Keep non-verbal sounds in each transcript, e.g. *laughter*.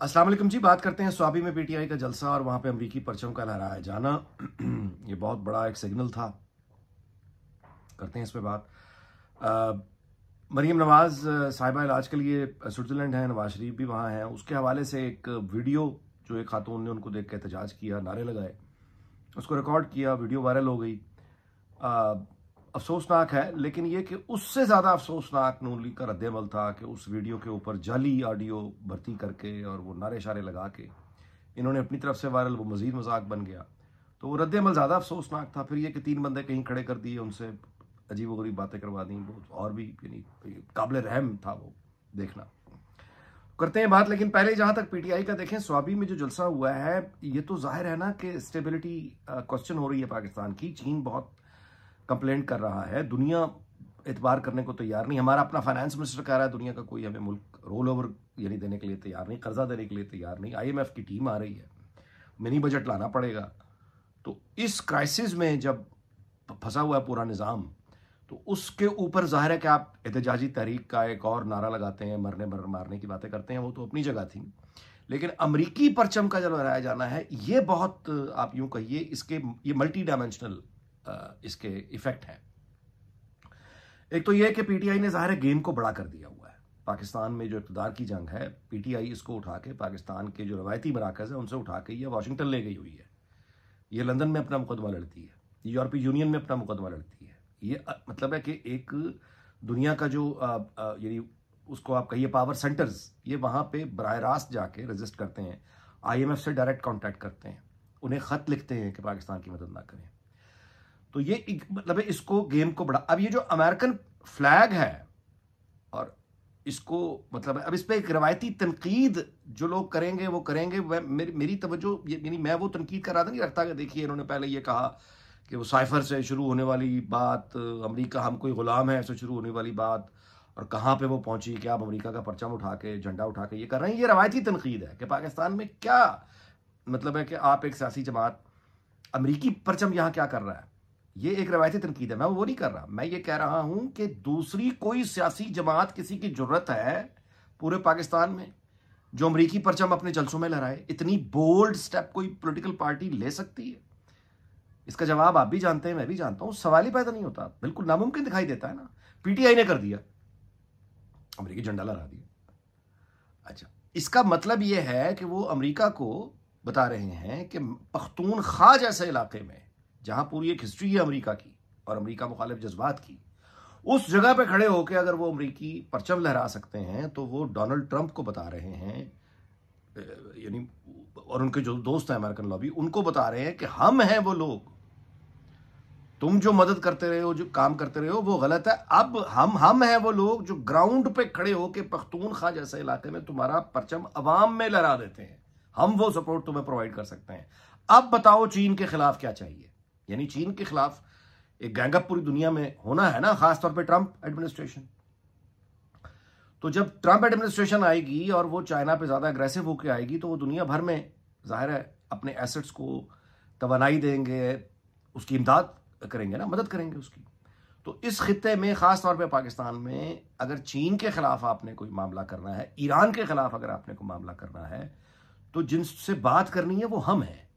असलम जी बात करते हैं स्वाबी में पीटीआई का जलसा और वहां पे अमरीकी परचम का लहराया जाना *clears throat* ये बहुत बड़ा एक सिग्नल था करते हैं इस पर बात मरीम नवाज साहिबा इलाज के लिए स्विट्ज़रलैंड है नवाज शरीफ भी वहाँ हैं उसके हवाले से एक वीडियो जो एक खातून ने उनको देख के एहतजाज किया नारे लगाए उसको रिकॉर्ड किया वीडियो वायरल हो गई अफसोसनाक है लेकिन ये कि उससे ज़्यादा अफसोसनाक नून लीग का रद्दमल था कि उस वीडियो के ऊपर जाली ऑडियो भर्ती करके और वो नारे शारे लगा के इन्होंने अपनी तरफ से वायरल वो मज़ीद मजाक बन गया तो वो रद्दमल ज़्यादा अफसोसनाक था फिर ये कि तीन बंदे कहीं खड़े कर दिए उनसे अजीब वरीब बातें करवा दी वो और भी यानी काबिल रहम था वो देखना करते हैं बात लेकिन पहले जहां तक पीटीआई का देखें स्वाबी में जो जलसा हुआ है ये तो जाहिर है ना कि स्टेबिलिटी क्वेश्चन हो रही है पाकिस्तान की चीन बहुत कंप्लेंट कर रहा है दुनिया एतबार करने को तैयार नहीं हमारा अपना फाइनेंस मिनिस्टर कह रहा है दुनिया का कोई हमें मुल्क रोल ओवर यानी देने के लिए तैयार नहीं कर्जा देने के लिए तैयार नहीं आईएमएफ की टीम आ रही है मिनी बजट लाना पड़ेगा तो इस क्राइसिस में जब फंसा हुआ है पूरा निज़ाम तो उसके ऊपर जाहिर है कि आप एहतजाजी तहरीक का एक और नारा लगाते हैं मरने मर मारने की बातें करते हैं वो तो अपनी जगह थी लेकिन अमरीकी परचम का जो लहराया जाना है ये बहुत आप यूँ कहिए इसके ये मल्टी डायमेंशनल इसके इफेक्ट हैं एक तो यह कि पीटीआई ने ज़ाहिर गेम को बड़ा कर दिया हुआ है पाकिस्तान में जो इकतदार की जंग है पीटीआई इसको उठा के पाकिस्तान के जो रवायती मराकज़ हैं उनसे उठा के ये वाशिंगटन ले गई हुई है ये लंदन में अपना मुकदमा लड़ती है ये यूरोपीय यूनियन में अपना मुकदमा लड़ती है ये मतलब है कि एक दुनिया का जो यानी उसको आप कहिए पावर सेंटर्स ये वहाँ पे बरह रास्त जाके रजिस्ट करते हैं आईएमएफ से डायरेक्ट कांटेक्ट करते हैं उन्हें ख़त लिखते हैं कि पाकिस्तान की मदद ना करें तो ये मतलब इसको गेम को बड़ा अब ये जो अमेरिकन फ्लैग है और इसको मतलब अब इस पर एक रवायती तनकीद जो लोग करेंगे वो करेंगे वह मेरी मेरी तवज्जो यानी मैं वो तनकीद करा इरादा नहीं रखता कि देखिए इन्होंने पहले ये कहा कि वो साइफर से शुरू होने वाली बात अमरीका हम कोई ग़ुलाम है ऐसे शुरू होने वाली बात और कहाँ पर वो पहुँची कि आप अमरीका का परचम उठा के झंडा उठा के ये कर रहे हैं ये रवायती तनकीद है कि पाकिस्तान में क्या मतलब है कि आप एक सियासी जमात अमरीकी परचम यहाँ क्या कर रहा है ये एक रवायती तनकीद है मैं वो नहीं कर रहा मैं ये कह रहा हूं कि दूसरी कोई सियासी जमात किसी की जरूरत है पूरे पाकिस्तान में जो अमरीकी परचम अपने जलसों में लहराए इतनी बोल्ड स्टेप कोई पोलिटिकल पार्टी ले सकती है इसका जवाब आप भी जानते हैं मैं भी जानता हूं सवाल ही पैदा नहीं होता बिल्कुल नामुमकिन दिखाई देता है ना पीटीआई ने कर दिया अमरीकी झंडा लहरा दिया अच्छा इसका मतलब यह है कि वो अमरीका को बता रहे हैं कि खा जैसे इलाके में जहां पूरी एक हिस्ट्री है अमेरिका की और अमेरिका मुखालिफ जज्बात की उस जगह पे खड़े होकर अगर वो अमरीकी परचम लहरा सकते हैं तो वो डोनाल्ड ट्रंप को बता रहे हैं यानी और उनके जो दोस्त हैं अमेरिकन लॉबी उनको बता रहे हैं कि हम हैं वो लोग तुम जो मदद करते रहे हो जो काम करते रहे हो वो गलत है अब हम हम हैं वो लोग जो ग्राउंड पे खड़े होकर खा जैसे इलाके में तुम्हारा परचम अवाम में लहरा देते हैं हम वो सपोर्ट तुम्हें प्रोवाइड कर सकते हैं अब बताओ चीन के खिलाफ क्या चाहिए यानी चीन के खिलाफ एक गैंगअप पूरी दुनिया में होना है ना खासतौर पर ट्रंप एडमिनिस्ट्रेशन तो जब ट्रंप एडमिनिस्ट्रेशन आएगी और वो चाइना पे ज़्यादा अग्रेसिव होकर आएगी तो वो दुनिया भर में ज़ाहिर है अपने एसेट्स को तोनाई देंगे उसकी इमदाद करेंगे ना मदद करेंगे उसकी तो इस खत्े में ख़ास तौर पे पाकिस्तान में अगर चीन के ख़िलाफ़ आपने कोई मामला करना है ईरान के ख़िलाफ़ अगर आपने कोई मामला करना है तो जिनसे बात करनी है वो हम हैं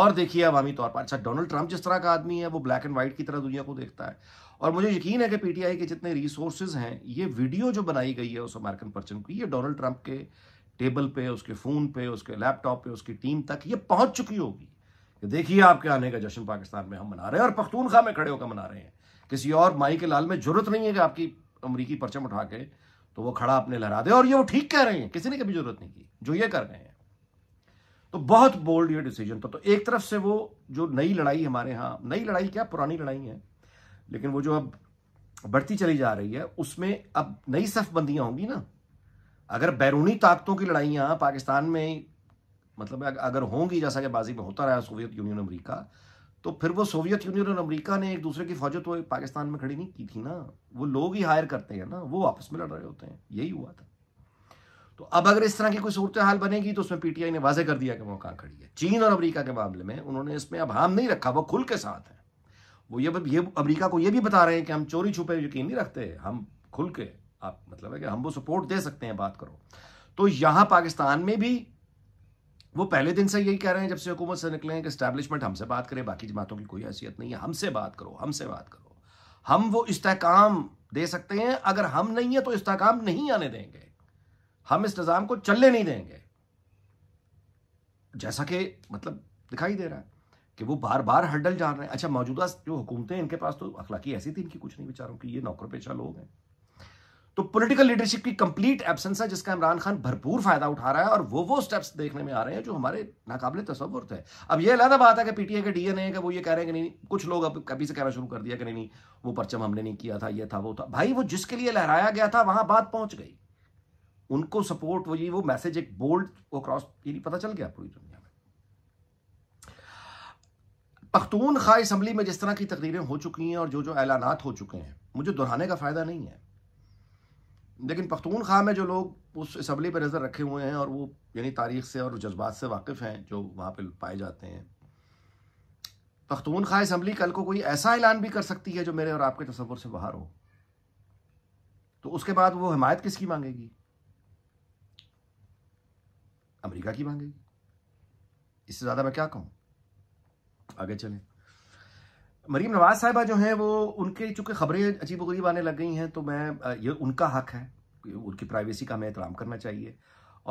और देखिए अवामी तौर पर अच्छा डोनाल्ड ट्रंप जिस तरह का आदमी है वो ब्लैक एंड व्हाइट की तरह दुनिया को देखता है और मुझे यकीन है कि पीटीआई के जितने रिसोर्सेज हैं ये वीडियो जो बनाई गई है उस अमेरिकन पर्सन की ये डोनाल्ड ट्रंप के टेबल पे उसके फ़ोन पे उसके लैपटॉप पे उसकी टीम तक ये पहुंच चुकी होगी कि देखिए आपके आने का जश्न पाकिस्तान में हम मना रहे हैं और पख्तूनखा में खड़े होकर मना रहे हैं किसी और माई के लाल में जरूरत नहीं है कि आपकी अमरीकी परचम उठा के तो वो खड़ा अपने लहरा दे और ये वो ठीक कह रहे हैं किसी ने कभी जरूरत नहीं की जो ये कर रहे हैं तो बहुत बोल्ड ये डिसीजन था तो एक तरफ से वो जो नई लड़ाई हमारे यहाँ नई लड़ाई क्या पुरानी लड़ाई है लेकिन वो जो अब बढ़ती चली जा रही है उसमें अब नई सफबंदियाँ होंगी ना अगर बैरूनी ताकतों की लड़ाइयाँ पाकिस्तान में मतलब अगर होंगी जैसा कि बाजी में होता रहा सोवियत यूनियन अमरीका तो फिर वो सोवियत यूनियन और अमेरिका ने एक दूसरे की फौजें तो पाकिस्तान में खड़ी नहीं की थी ना वो लोग ही हायर करते हैं ना वो आपस में लड़ रहे होते हैं यही हुआ था तो अब अगर इस तरह की कोई सूरत हाल बनेगी तो उसमें पीटीआई ने वाजे कर दिया कि वो कहां खड़ी है चीन और अमरीका के मामले में उन्होंने इसमें अब हम नहीं रखा वो खुल के साथ है वो ये ये अमरीका को ये भी बता रहे हैं कि हम चोरी छुपे यकीन नहीं रखते हम खुल के आप मतलब है कि हम वो सपोर्ट दे सकते हैं बात करो तो यहाँ पाकिस्तान में भी वो पहले दिन से यही कह रहे हैं जब से हुकूमत से निकले हैं कि स्टैब्लिशमेंट हमसे बात करे बाकी जमातों की कोई हैसियत नहीं है हमसे बात करो हमसे बात करो हम वो इस्तेकाम दे सकते हैं अगर हम नहीं है तो इस्तेकाम नहीं आने देंगे हम इस निज़ाम को चलने नहीं देंगे जैसा कि मतलब दिखाई दे रहा है कि वो बार बार हडल जा रहे हैं अच्छा मौजूदा जो हुकूमतें इनके पास तो अखलाकी ऐसी थी इनकी कुछ नहीं बेचारों की ये नौकर पेशा लोग हैं तो पॉलिटिकल लीडरशिप की कंप्लीट एब्सेंस है जिसका इमरान खान भरपूर फायदा उठा रहा है और वो वो स्टेप्स देखने में आ रहे हैं जो हमारे नाकाबले तस्वुर थे अब ये अलहदा बात है कि पीटीए के डीएनए का वो ये कह रहे हैं कि नहीं कुछ लोग अब कभी से कहना शुरू कर दिया कि नहीं नहीं वो परचम हमने नहीं किया था ये था वो था भाई वो जिसके लिए लहराया गया था वहां बात पहुंच गई उनको सपोर्ट वो ये वो मैसेज एक बोल्ड वो क्रॉस ये नहीं पता चल गया पूरी दुनिया में पख्तून खा असम्बली में जिस तरह की तकरीरें हो चुकी हैं और जो जो ऐलानात हो चुके हैं मुझे दोहराने का फ़ायदा नहीं है लेकिन पख्तून खा में जो लोग उस इसम्बली पर नज़र रखे हुए हैं और वो यानी तारीख से और जज्बात से वाकिफ़ हैं जो वहां पर पाए जाते हैं पख्तून खा इसम्बली कल को कोई ऐसा ऐलान भी कर सकती है जो मेरे और आपके तस्वर से बाहर हो तो उसके बाद वो हमायत किसकी मांगेगी अमेरिका की मांगेगी इससे ज़्यादा मैं क्या कहूँ आगे चलें मरीम नवाज साहिबा जो हैं वो उनके चूँकि खबरें अजीब गरीब आने लग गई हैं तो मैं ये उनका हक है उनकी प्राइवेसी का हमें एहतराम करना चाहिए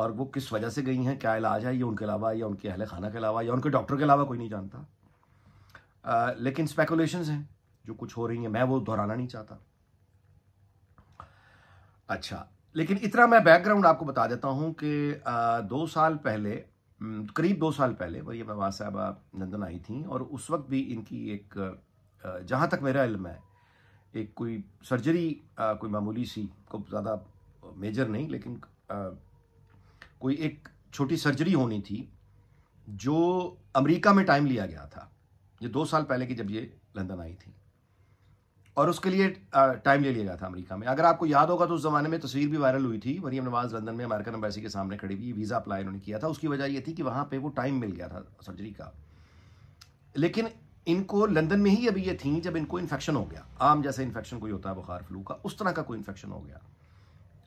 और वो किस वजह से गई हैं क्या इलाज है ये उनके अलावा या उनके अहल खाना के अलावा या उनके डॉक्टर के अलावा कोई नहीं जानता आ, लेकिन स्पेकुलेशन हैं जो कुछ हो रही हैं मैं वो दोहराना नहीं चाहता अच्छा लेकिन इतना मैं बैकग्राउंड आपको बता देता हूँ कि दो साल पहले करीब दो साल पहले मरियम वहाँ साहब लंदन आई थी और उस वक्त भी इनकी एक जहाँ तक मेरा इल्म है एक कोई सर्जरी कोई मामूली सी को ज़्यादा मेजर नहीं लेकिन कोई एक छोटी सर्जरी होनी थी जो अमेरिका में टाइम लिया गया था ये दो साल पहले की जब ये लंदन आई थी और उसके लिए टाइम ले लिया गया था अमेरिका में अगर आपको याद होगा तो उस जमाने में तस्वीर भी वायरल हुई थी मरियम नवाज लंदन में अमेरिकन एम्बेसी के सामने खड़ी हुई वीज़ा अप्लाई उन्होंने किया था उसकी वजह यह थी कि वहाँ पर वो टाइम मिल गया था सर्जरी का लेकिन इनको लंदन में ही अभी ये थी जब इनको इन्फेक्शन हो गया आम जैसे इन्फेक्शन कोई होता है बुखार फ्लू का उस तरह का कोई इन्फेक्शन हो गया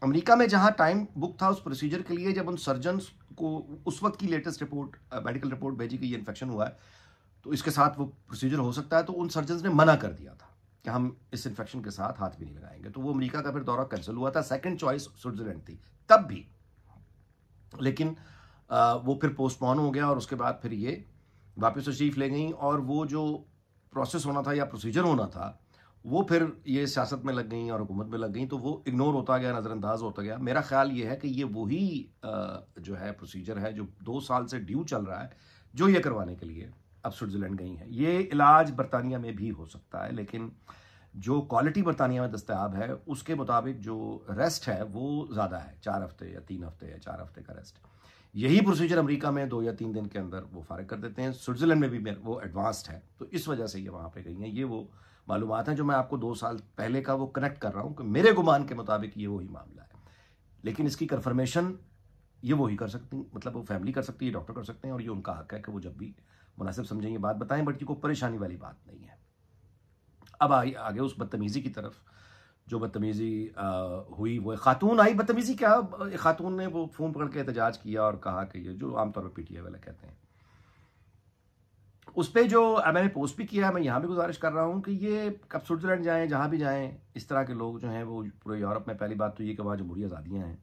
अमेरिका में जहाँ टाइम बुक था उस प्रोसीजर के लिए जब उन सर्जन को उस वक्त की लेटेस्ट रिपोर्ट मेडिकल रिपोर्ट भेजी कि ये इन्फेक्शन हुआ है तो इसके साथ वो प्रोसीजर हो सकता है तो उन सर्जन ने मना कर दिया था कि हम इस इन्फेक्शन के साथ हाथ भी नहीं लगाएंगे तो वो अमेरिका का फिर दौरा कैंसिल हुआ था सेकंड चॉइस स्विट्जरलैंड थी तब भी लेकिन आ, वो फिर पोस्टपोन हो गया और उसके बाद फिर ये वापस तशरीफ ले गई और वो जो प्रोसेस होना था या प्रोसीजर होना था वो फिर ये सियासत में लग गई और हुकूमत में लग गई तो वो इग्नोर होता गया नज़रअंदाज होता गया मेरा ख्याल ये है कि ये वही जो है प्रोसीजर है जो दो साल से ड्यू चल रहा है जो ये करवाने के लिए अब स्विट्ज़रलैंड गई हैं ये इलाज बरतानिया में भी हो सकता है लेकिन जो क्वालिटी बरतानिया में दस्तियाब है उसके मुताबिक जो रेस्ट है वो ज़्यादा है चार हफ्ते या तीन हफ्ते या चार हफ्ते का रेस्ट यही प्रोसीजर अमेरिका में दो या तीन दिन के अंदर वो फारग कर देते हैं स्विट्ज़रलैंड में भी वो एडवांस्ड है तो इस वजह से ये वहाँ पर गई हैं ये वो मालूम हैं जो मैं आपको दो साल पहले का वो कनेक्ट कर रहा हूँ कि मेरे गुमान के मुताबिक ये वही मामला है लेकिन इसकी कन्फर्मेशन ये वही कर सकती मतलब वो फैमिली कर सकती है डॉक्टर कर सकते हैं और ये उनका हक है कि वो जब भी मुनासिब समझेंगे बात बताएं बट ये कोई परेशानी वाली बात नहीं है अब आई आगे उस बदतमीज़ी की तरफ जो बदतमीज़ी हुई वो खातून आई बदतमीज़ी क्या खातून ने वो फ़ोन पकड़ के एहतजाज किया और कहा कि ये जो आमतौर पर पीटीए वाला कहते हैं उस पर जो मैंने पोस्ट भी किया है मैं यहाँ भी गुजारिश कर रहा हूँ कि ये कब स्विट्ज़रलैंड जाएँ जहाँ भी जाएँ इस तरह के लोग जो हैं वो पूरे यूरोप में पहली बात तो ये कि वहाँ जमहूरी आज़ादियाँ हैं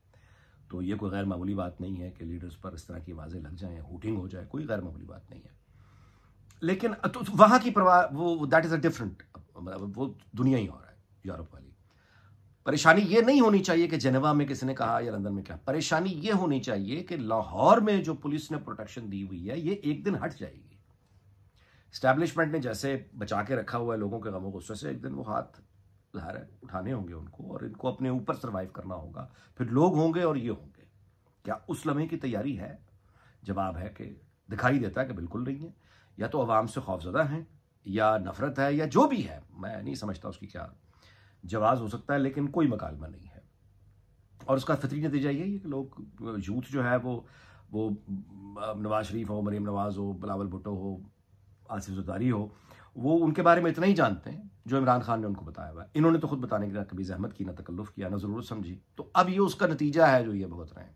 तो ये कोई गैर मामूली बात नहीं है कि लीडर्स पर इस तरह की आवाज़ें लग जाएँ हूटिंग हो जाए कोई गैर मामूली बात नहीं है लेकिन तो, तो वहाँ की प्रवाह वो दैट इज़ अ डिफरेंट वो दुनिया ही हो रहा है यूरोप वाली परेशानी ये नहीं होनी चाहिए कि जेनेवा में किसी ने कहा या लंदन में क्या परेशानी ये होनी चाहिए कि लाहौर में जो पुलिस ने प्रोटेक्शन दी हुई है ये एक दिन हट जाएगी स्टैब्लिशमेंट ने जैसे बचा के रखा हुआ है लोगों के गमों को से एक दिन वो हाथ ज़ाहिर उठाने होंगे उनको और इनको अपने ऊपर सर्वाइव करना होगा फिर लोग होंगे और ये होंगे क्या उस लम्हे की तैयारी है जवाब है कि दिखाई देता है कि बिल्कुल नहीं है या तो आवाम से खौफजदा हैं या नफ़रत है या जो भी है मैं नहीं समझता उसकी क्या जवाब हो सकता है लेकिन कोई मकालमा नहीं है और उसका फतरी नतीजा यही है कि लोग यूथ जो है वो वो नवाज शरीफ हो मरीम नवाज़ हो बिलावल भुटो हो आसिफ जदारी हो वो उनके बारे में इतना ही जानते हैं जो इमरान खान ने उनको बताया हुआ है इन्होंने तो खुद बताने के लिए कभी जहमत की ना तकल्लुफ़ किया ना ज़रूरत समझी तो अब ये उसका नतीजा है जो ये भुगत रहे हैं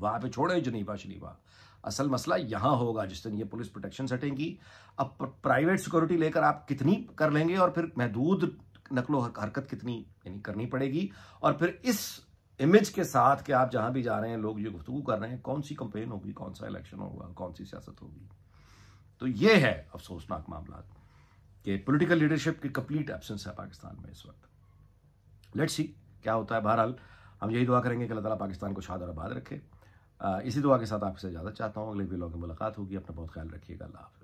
वहाँ पर छोड़े जनीफा शरीफा असल मसला यहां होगा जिस दिन ये पुलिस प्रोटेक्शन सटेंगी अब प्राइवेट सिक्योरिटी लेकर आप कितनी कर लेंगे और फिर महदूद नकलो हरकत कितनी यानी करनी पड़ेगी और फिर इस इमेज के साथ कि आप जहां भी जा रहे हैं लोग ये गुफ्तु कर रहे हैं कौन सी कंपेन होगी कौन सा इलेक्शन होगा कौन सी सियासत होगी तो ये है अफसोसनाक मामला कि पॉलिटिकल लीडरशिप की कंप्लीट एब्सेंस है पाकिस्तान में इस वक्त लेट्स सी क्या होता है बहरहाल हम यही दुआ करेंगे कि अल्लाह ताला पाकिस्तान को शादर और आबाद रखे इसी दुआ के साथ आपसे ज़्यादा चाहता हूँ अगले ब्लॉग में मुलाकात होगी अपना बहुत ख्याल रखिएगा अल्लाह